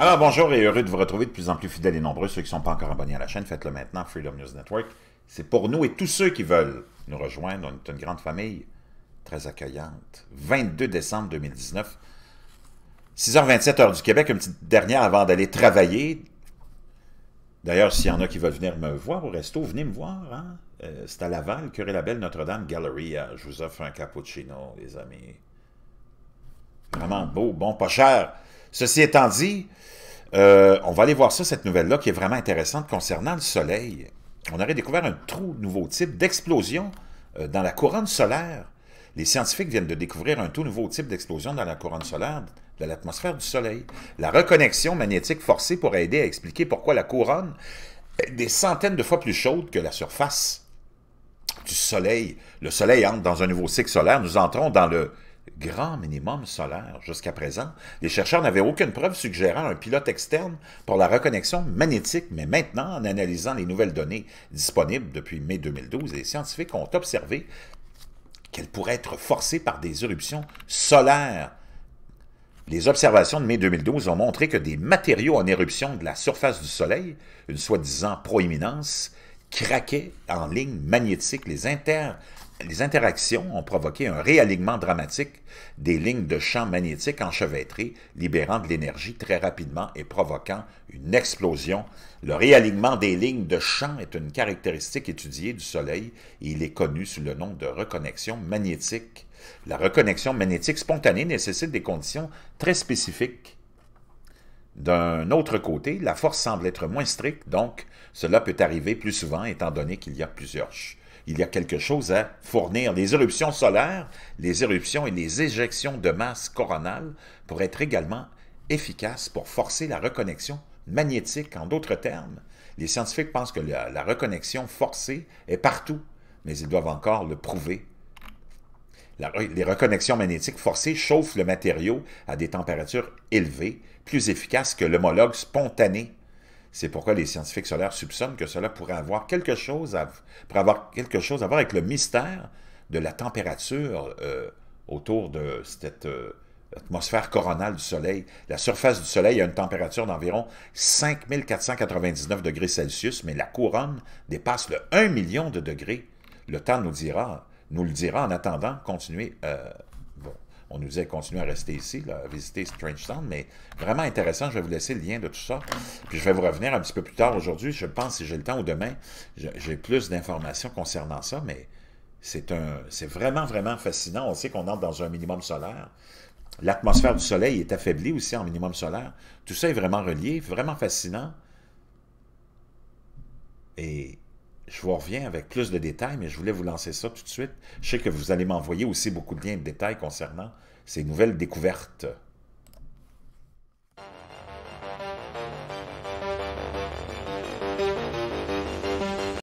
Alors bonjour et heureux de vous retrouver de plus en plus fidèles et nombreux. Ceux qui ne sont pas encore abonnés à la chaîne, faites-le maintenant, Freedom News Network. C'est pour nous et tous ceux qui veulent nous rejoindre. On est une grande famille, très accueillante. 22 décembre 2019, 6h27 heure du Québec, une petite dernière avant d'aller travailler. D'ailleurs, s'il y en a qui veulent venir me voir au resto, venez me voir. Hein. Euh, c'est à Laval, curé Belle Notre-Dame Gallery. Euh, je vous offre un cappuccino, les amis. Vraiment beau, bon, pas cher. Ceci étant dit, euh, on va aller voir ça, cette nouvelle-là, qui est vraiment intéressante concernant le Soleil. On aurait découvert un tout nouveau type d'explosion euh, dans la couronne solaire. Les scientifiques viennent de découvrir un tout nouveau type d'explosion dans la couronne solaire de l'atmosphère du Soleil. La reconnexion magnétique forcée pourrait aider à expliquer pourquoi la couronne est des centaines de fois plus chaude que la surface du Soleil. Le Soleil entre dans un nouveau cycle solaire. Nous entrons dans le grand minimum solaire jusqu'à présent. Les chercheurs n'avaient aucune preuve suggérant un pilote externe pour la reconnexion magnétique, mais maintenant, en analysant les nouvelles données disponibles depuis mai 2012, les scientifiques ont observé qu'elle pourrait être forcée par des éruptions solaires. Les observations de mai 2012 ont montré que des matériaux en éruption de la surface du Soleil, une soi-disant proéminence, craquaient en ligne magnétique. Les inter les interactions ont provoqué un réalignement dramatique des lignes de champ magnétique enchevêtrées, libérant de l'énergie très rapidement et provoquant une explosion. Le réalignement des lignes de champ est une caractéristique étudiée du Soleil et il est connu sous le nom de reconnexion magnétique. La reconnexion magnétique spontanée nécessite des conditions très spécifiques. D'un autre côté, la force semble être moins stricte, donc cela peut arriver plus souvent étant donné qu'il y a plusieurs il y a quelque chose à fournir. Les éruptions solaires, les éruptions et les éjections de masse coronale pourraient être également efficaces pour forcer la reconnexion magnétique. En d'autres termes, les scientifiques pensent que la, reconnexion forcée est partout, mais ils doivent encore le prouver les reconnexions magnétiques forcées chauffent le matériau à des températures élevées, plus efficaces que l'homologue spontané c'est pourquoi les scientifiques solaires soupçonnent que cela pourrait avoir quelque chose à, avoir quelque chose à voir avec le mystère de la température euh, autour de cette euh, atmosphère coronale du Soleil. La surface du Soleil a une température d'environ 5499 degrés Celsius, mais la couronne dépasse le 1 million de degrés. Le temps nous dira, nous le dira en attendant, continuez euh, on nous disait continuer à rester ici, à visiter Strange Town, mais vraiment intéressant. Je vais vous laisser le lien de tout ça. Puis je vais vous revenir un petit peu plus tard aujourd'hui. Je pense, si j'ai le temps ou demain, j'ai plus d'informations concernant ça, mais c'est un, c'est vraiment, vraiment fascinant. On sait qu'on entre dans un minimum solaire. L'atmosphère du soleil est affaiblie aussi en minimum solaire. Tout ça est vraiment relié, vraiment fascinant. Et je vous reviens avec plus de détails, mais je voulais vous lancer ça tout de suite. Je sais que vous allez m'envoyer aussi beaucoup de liens de détails concernant ces nouvelles découvertes.